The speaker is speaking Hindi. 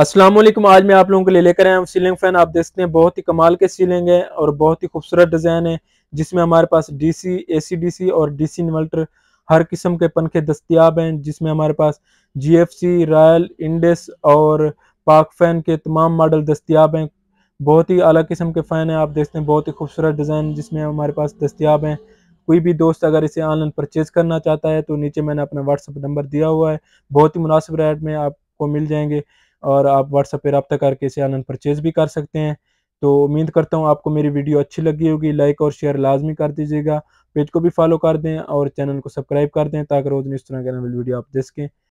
अस्सलाम वालेकुम आज मैं आप लोगों को ले लेकर आया हूँ सीलिंग फैन आप देखते हैं बहुत ही कमाल के सीलिंग है और बहुत ही खूबसूरत डिज़ाइन है जिसमें हमारे पास डीसी डीसी और डीसी इन्वर्टर हर किस्म के पंखे दस्तियाब हैं जिसमें हमारे पास जीएफसी रॉयल इंडेस और पाक फैन के तमाम मॉडल दस्तियाब हैं बहुत ही अलग किस्म के फ़ैन है आप देखते हैं बहुत ही खूबसूरत डिज़ाइन जिसमें हमारे पास दस्तियाब हैं कोई भी दोस्त अगर इसे ऑनलाइन परचेज़ करना चाहता है तो नीचे मैंने अपना व्हाट्सअप नंबर दिया हुआ है बहुत ही मुनासिब रेट में आपको मिल जाएंगे और आप व्हाट्सएप पर रबता करके इसे आनंद परचेज़ भी कर सकते हैं तो उम्मीद करता हूँ आपको मेरी वीडियो अच्छी लगी होगी लाइक और शेयर लाजमी कर दीजिएगा पेज को भी फॉलो कर दें और चैनल को सब्सक्राइब कर दें ताकि रोज़ इस तरह के नवल वीडियो आप देख सकें